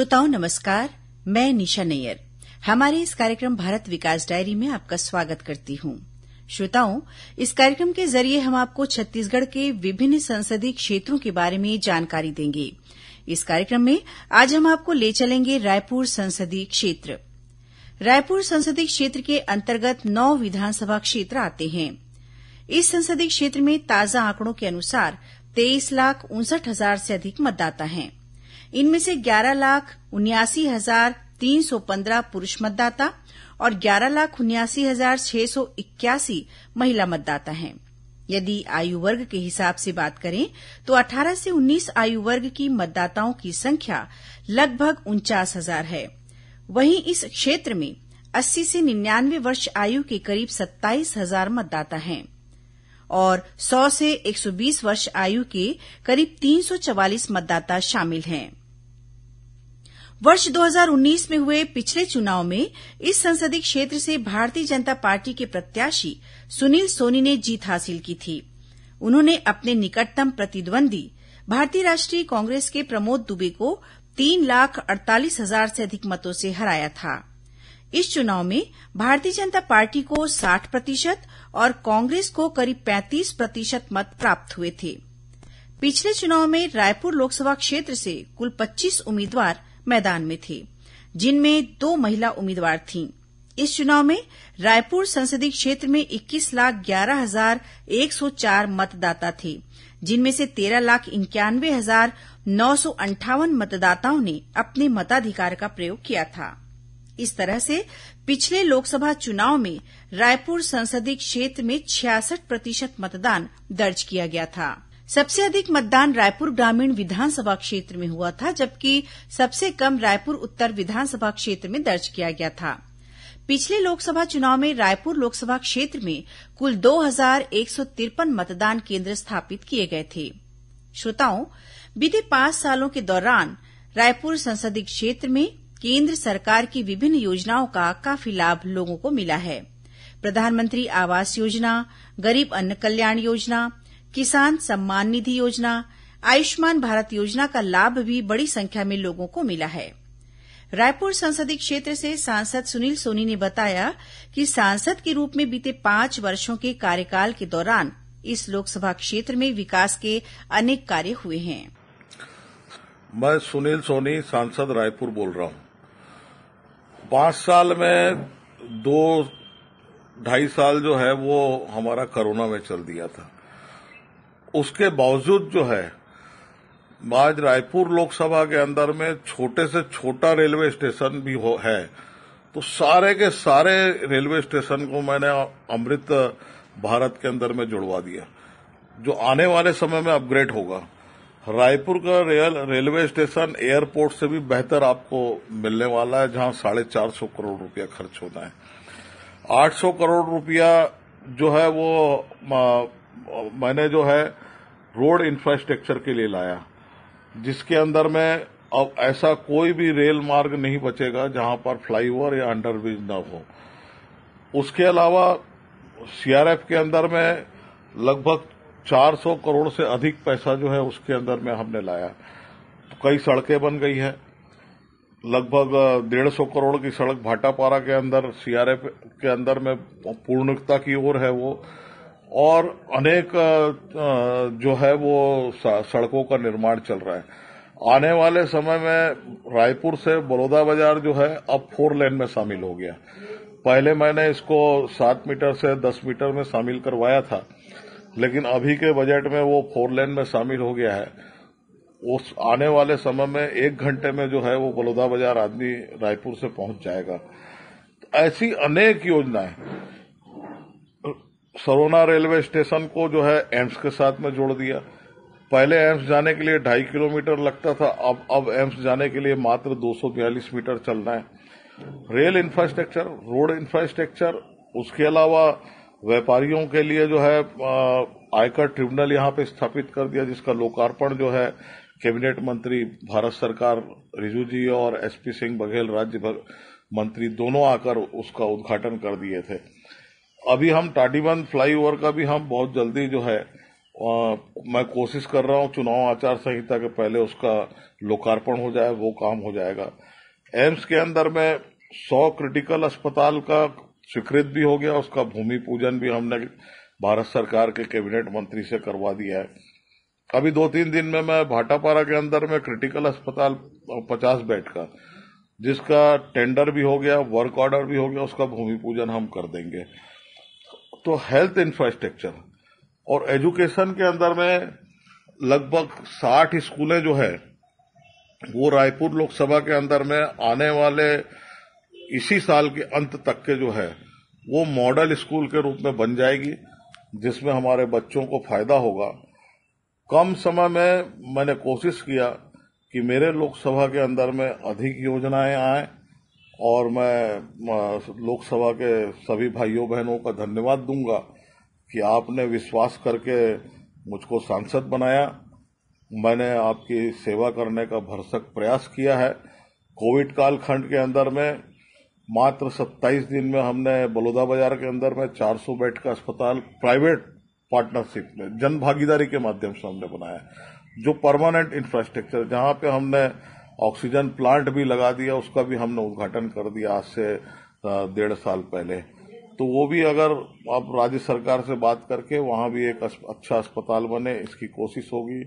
श्रोताओं नमस्कार मैं निशा नैयर हमारे इस कार्यक्रम भारत विकास डायरी में आपका स्वागत करती हूं श्रोताओं इस कार्यक्रम के जरिए हम आपको छत्तीसगढ़ के विभिन्न संसदीय क्षेत्रों के बारे में जानकारी देंगे इस कार्यक्रम में आज हम आपको ले चलेंगे रायपुर संसदीय क्षेत्र रायपुर संसदीय क्षेत्र के अंतर्गत नौ विधानसभा क्षेत्र आते हैं इस संसदीय क्षेत्र में ताजा आंकड़ों के अनुसार तेईस लाख उनसठ हजार से अधिक मतदाता हैं इनमें से ग्यारह लाख उन्यासी हजार तीन सौ पंद्रह पुरूष मतदाता और ग्यारह लाख उन्यासी हजार छह सौ इक्यासी महिला मतदाता हैं यदि आयु वर्ग के हिसाब से बात करें तो 18 से 19 आयु वर्ग की मतदाताओं की संख्या लगभग उनचास हजार है वहीं इस क्षेत्र में 80 से निन्यानवे वर्ष आयु के करीब सत्ताईस हजार मतदाता हैं और 100 से 120 वर्ष आयु के करीब 344 मतदाता शामिल हैं वर्ष दो हजार उन्नीस में हुए पिछले चुनाव में इस संसदीय क्षेत्र से भारतीय जनता पार्टी के प्रत्याशी सुनील सोनी ने जीत हासिल की थी उन्होंने अपने निकटतम प्रतिद्वंदी भारतीय राष्ट्रीय कांग्रेस के प्रमोद दुबे को तीन लाख अड़तालीस हजार से अधिक मतों से हराया था इस चुनाव में भारतीय जनता पार्टी को साठ प्रतिशत और कांग्रेस को करीब पैंतीस प्रतिशत मत प्राप्त हुए थे पिछले चुनाव में रायपुर लोकसभा क्षेत्र से कुल पच्चीस उम्मीदवार मैदान में थे जिनमें दो महिला उम्मीदवार थीं इस चुनाव में रायपुर संसदीय क्षेत्र में इक्कीस लाख ग्यारह हजार एक सौ चार मतदाता थे जिनमें से तेरह लाख इक्यानवे हजार नौ सौ अंठावन मतदाताओं ने अपने मताधिकार का प्रयोग किया था इस तरह से पिछले लोकसभा चुनाव में रायपुर संसदीय क्षेत्र में छियासठ प्रतिशत मतदान दर्ज किया गया था सबसे अधिक मतदान रायपुर ग्रामीण विधानसभा क्षेत्र में हुआ था जबकि सबसे कम रायपुर उत्तर विधानसभा क्षेत्र में दर्ज किया गया था पिछले लोकसभा चुनाव में रायपुर लोकसभा क्षेत्र में कुल दो हजार एक सौ तिरपन मतदान केन्द्र स्थापित किए गए थे श्रोताओं बीते पांच सालों के दौरान रायपुर संसदीय क्षेत्र में केंद्र सरकार की विभिन्न योजनाओं का काफी लाभ लोगों को मिला है प्रधानमंत्री आवास योजना गरीब अन्न कल्याण योजना किसान सम्मान निधि योजना आयुष्मान भारत योजना का लाभ भी बड़ी संख्या में लोगों को मिला है रायपुर संसदीय क्षेत्र से सांसद सुनील सोनी ने बताया कि सांसद के रूप में बीते पांच वर्षों के कार्यकाल के दौरान इस लोकसभा क्षेत्र में विकास के अनेक कार्य हुए हैं मैं सुनील सोनी सांसद रायपुर बोल रहा हूं पांच साल में दो ढाई साल जो है वो हमारा कोरोना में चल दिया था उसके बावजूद जो है आज रायपुर लोकसभा के अंदर में छोटे से छोटा रेलवे स्टेशन भी हो है तो सारे के सारे रेलवे स्टेशन को मैंने अमृत भारत के अंदर में जुड़वा दिया जो आने वाले समय में अपग्रेड होगा रायपुर का रेल रेलवे स्टेशन एयरपोर्ट से भी बेहतर आपको मिलने वाला है जहां साढ़े चार सौ करोड़ रुपया खर्च होना है आठ सौ करोड़ रुपया जो है वो मैंने जो है रोड इंफ्रास्ट्रक्चर के लिए लाया जिसके अंदर में अब ऐसा कोई भी रेल मार्ग नहीं बचेगा जहां पर फ्लाईओवर या अंडरब्रिज न हो उसके अलावा सीआरएफ के अंदर में लगभग 400 करोड़ से अधिक पैसा जो है उसके अंदर में हमने लाया तो कई सड़कें बन गई है लगभग डेढ़ सौ करोड़ की सड़क भाटापारा के अंदर सीआरएफ के अंदर में पूर्णता की ओर है वो और अनेक जो है वो सड़कों का निर्माण चल रहा है आने वाले समय में रायपुर से बड़ौदा बाजार जो है अब फोर लेन में शामिल हो गया पहले मैंने इसको सात मीटर से दस मीटर में शामिल करवाया था लेकिन अभी के बजट में वो फोर लेन में शामिल हो गया है उस आने वाले समय में एक घंटे में जो है वो बलौदा बाजार आदमी रायपुर से पहुंच जाएगा ऐसी अनेक योजनाएं सरोना रेलवे स्टेशन को जो है एम्स के साथ में जोड़ दिया पहले एम्स जाने के लिए ढाई किलोमीटर लगता था अब अब एम्स जाने के लिए मात्र दो मीटर चलना है रेल इंफ्रास्ट्रक्चर रोड इंफ्रास्ट्रक्चर उसके अलावा व्यापारियों के लिए जो है आयकर ट्रिब्यूनल यहां पे स्थापित कर दिया जिसका लोकार्पण जो है कैबिनेट मंत्री भारत सरकार रिजू जी और एसपी सिंह बघेल राज्य मंत्री दोनों आकर उसका उद्घाटन कर दिए थे अभी हम टाटीबंध फ्लाईओवर का भी हम बहुत जल्दी जो है आ, मैं कोशिश कर रहा हूं चुनाव आचार संहिता के पहले उसका लोकार्पण हो जाए वो काम हो जाएगा एम्स के अंदर में सौ क्रिटिकल अस्पताल का स्वीकृत भी हो गया उसका भूमि पूजन भी हमने भारत सरकार के कैबिनेट मंत्री से करवा दिया है अभी दो तीन दिन में मैं भाटापारा के अंदर में क्रिटिकल अस्पताल पचास बेड का जिसका टेंडर भी हो गया वर्क ऑर्डर भी हो गया उसका भूमि पूजन हम कर देंगे तो हेल्थ इंफ्रास्ट्रक्चर और एजुकेशन के अंदर में लगभग 60 स्कूलें जो है वो रायपुर लोकसभा के अंदर में आने वाले इसी साल के अंत तक के जो है वो मॉडल स्कूल के रूप में बन जाएगी जिसमें हमारे बच्चों को फायदा होगा कम समय में मैंने कोशिश किया कि मेरे लोकसभा के अंदर में अधिक योजनाएं आएं और मैं लोकसभा के सभी भाइयों बहनों का धन्यवाद दूंगा कि आपने विश्वास करके मुझको सांसद बनाया मैंने आपकी सेवा करने का भरसक प्रयास किया है कोविड कालखंड के अंदर में मात्र 27 दिन में हमने बलोदा बाजार के अंदर में 400 बेड का अस्पताल प्राइवेट पार्टनरशिप में जन भागीदारी के माध्यम से हमने बनाया जो परमानेंट इंफ्रास्ट्रक्चर जहां पे हमने ऑक्सीजन प्लांट भी लगा दिया उसका भी हमने उद्घाटन कर दिया आज से डेढ़ साल पहले तो वो भी अगर आप राज्य सरकार से बात करके वहाँ भी एक अच्छा अस्पताल बने इसकी कोशिश होगी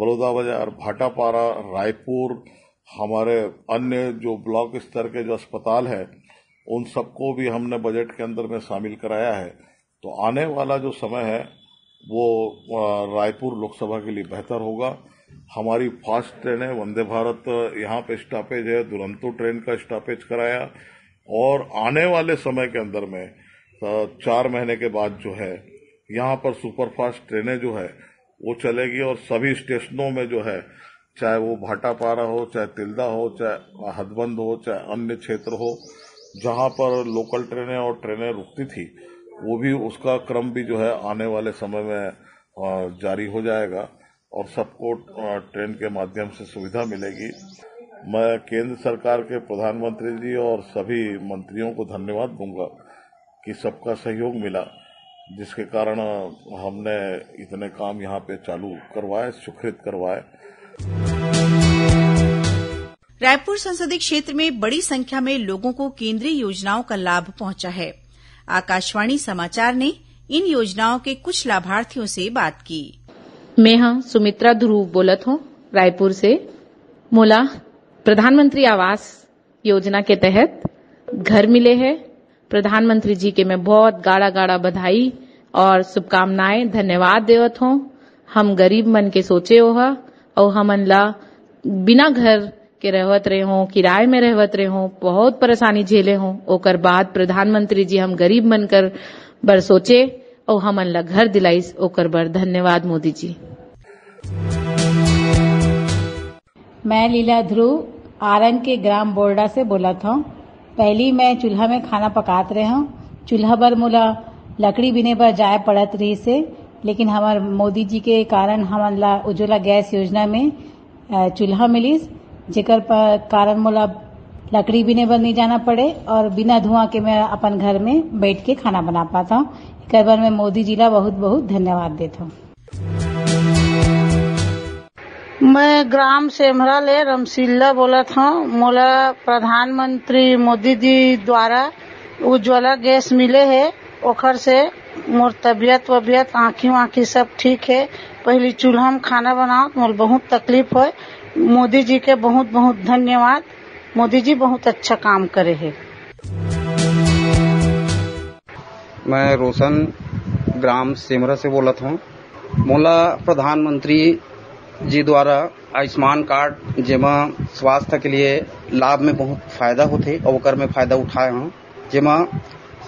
बलौदा बाजार भाटापारा रायपुर हमारे अन्य जो ब्लॉक स्तर के जो अस्पताल है उन सबको भी हमने बजट के अंदर में शामिल कराया है तो आने वाला जो समय है वो रायपुर लोकसभा के लिए बेहतर होगा हमारी फास्ट ट्रेन है वंदे भारत यहाँ पे स्टॉपेज है दुरंतो ट्रेन का स्टॉपेज कराया और आने वाले समय के अंदर में चार महीने के बाद जो है यहाँ पर सुपरफास्ट ट्रेनें जो है वो चलेगी और सभी स्टेशनों में जो है चाहे वो भाटापारा हो चाहे तिल्दा हो चाहे हदबंद हो चाहे अन्य क्षेत्र हो जहाँ पर लोकल ट्रेनें और ट्रेनें रुकती थी वो भी उसका क्रम भी जो है आने वाले समय में जारी हो जाएगा और सबको ट्रेन के माध्यम से सुविधा मिलेगी मैं केंद्र सरकार के प्रधानमंत्री जी और सभी मंत्रियों को धन्यवाद दूंगा कि सबका सहयोग मिला जिसके कारण हमने इतने काम यहाँ पे चालू करवाए स्वीकृत करवाए रायपुर संसदीय क्षेत्र में बड़ी संख्या में लोगों को केंद्रीय योजनाओं का लाभ पहुंचा है आकाशवाणी समाचार ने इन योजनाओं के कुछ लाभार्थियों से बात की मैं हाँ सुमित्रा ध्रुव बोलत हूँ रायपुर से मोला प्रधानमंत्री आवास योजना के तहत घर मिले है प्रधानमंत्री जी के मैं बहुत गाढ़ा गाढ़ा बधाई और शुभकामनाएं धन्यवाद देवत हूँ हम गरीब मन के सोचे ओहा और हमन ला बिना घर के रहवत रहे हों किराए में रहवत रहे हों बहुत परेशानी झेले हों ओकर बाद प्रधानमंत्री जी हम गरीब मन कर बर सोचे और हमन ला घर दिलाईस ओकर बर धन्यवाद मोदी जी मैं लीला ध्रुव आरंग के ग्राम बोर्डा से बोला था पहली मैं चूल्हा में खाना पकात रहे हूँ चूल्हा बर मोला लकड़ी बिने पर जाए पड़त रही से लेकिन हमार मोदी जी के कारण हमन ला उज्ज्वला गैस योजना में चूल्हा मिलीस जेकर कारण मोला लकड़ी भी नहीं नहीं जाना पड़े और बिना धुआं के मैं अपन घर में बैठ के खाना बना पाता हूँ एक बार मैं मोदी जी ला बहुत बहुत धन्यवाद देता हूँ मैं ग्राम सेमरा ले रमशिल्ला बोला था मोला प्रधानमंत्री मोदी जी द्वारा उज्ज्वला गैस मिले है ओखर से मोर तबियत वबियत आँखी वाँखी सब ठीक है पहले चूल्हा में खाना बनाओ मोर बहुत तकलीफ है मोदी जी के बहुत बहुत धन्यवाद मोदी जी बहुत अच्छा काम करे है मैं रोशन ग्राम सेमरा से बोलत हूँ मोला प्रधानमंत्री जी द्वारा आयुष्मान कार्ड जेमा स्वास्थ्य के लिए लाभ में बहुत फायदा होते और में फायदा उठाए हूँ जेमा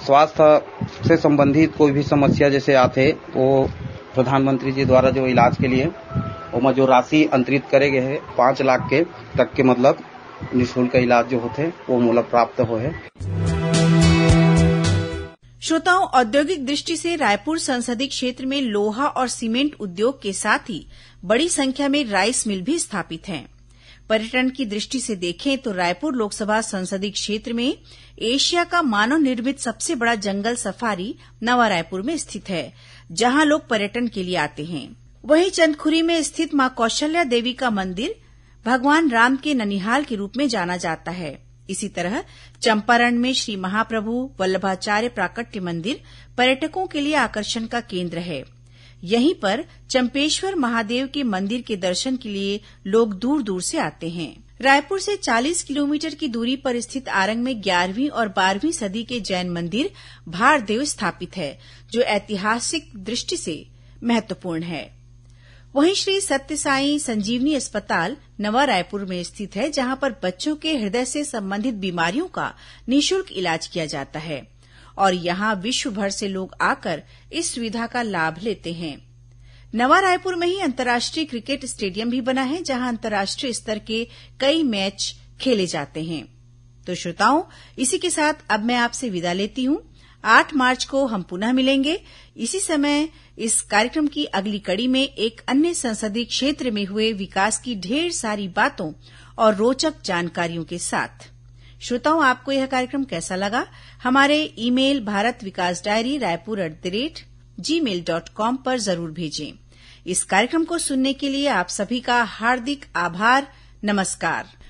स्वास्थ्य से संबंधित कोई भी समस्या जैसे आते वो तो प्रधानमंत्री जी द्वारा जो इलाज के लिए उमा जो राशि अंतरित करे गए है पांच लाख के तक के मतलब निःशुल्क इलाज जो होते हैं वो मूलक प्राप्त हो है श्रोताओं औद्योगिक दृष्टि से रायपुर संसदीय क्षेत्र में लोहा और सीमेंट उद्योग के साथ ही बड़ी संख्या में राइस मिल भी स्थापित हैं पर्यटन की दृष्टि से देखें तो रायपुर लोकसभा संसदीय क्षेत्र में एशिया का मानव निर्मित सबसे बड़ा जंगल सफारी नवा रायपुर में स्थित है जहां लोग पर्यटन के लिए आते हैं वहीं चंदखुरी में स्थित मां कौशल्या देवी का मंदिर भगवान राम के ननिहाल के रूप में जाना जाता है इसी तरह चंपारण में श्री महाप्रभु वल्लभाचार्य प्राकट्य मंदिर पर्यटकों के लिए आकर्षण का केंद्र है यहीं पर चंपेश्वर महादेव के मंदिर के दर्शन के लिए लोग दूर दूर से आते हैं रायपुर से 40 किलोमीटर की दूरी पर स्थित आरंग में 11वीं और 12वीं सदी के जैन मंदिर भारदेव स्थापित है जो ऐतिहासिक दृष्टि से महत्वपूर्ण है वहीं श्री सत्य साई संजीवनी अस्पताल नवा रायपुर में स्थित है जहां पर बच्चों के हृदय से संबंधित बीमारियों का निःशुल्क इलाज किया जाता है और यहां विश्वभर से लोग आकर इस सुविधा का लाभ लेते हैं नवा रायपुर में ही अंतर्राष्ट्रीय क्रिकेट स्टेडियम भी बना है जहां अंतर्राष्ट्रीय स्तर के कई मैच खेले जाते हैं तो श्रोताओं इसी के साथ अब मैं आपसे विदा लेती हूं आठ मार्च को हम पुनः मिलेंगे इसी समय इस कार्यक्रम की अगली कड़ी में एक अन्य संसदीय क्षेत्र में हुए विकास की ढेर सारी बातों और रोचक जानकारियों के साथ श्रोताओं आपको यह कार्यक्रम कैसा लगा हमारे email Bharat Vikas diary Raipur at the rate Gmail dot com पर जरूर भेजें इस कार्यक्रम को सुनने के लिए आप सभी का हार्दिक आभार नमस्कार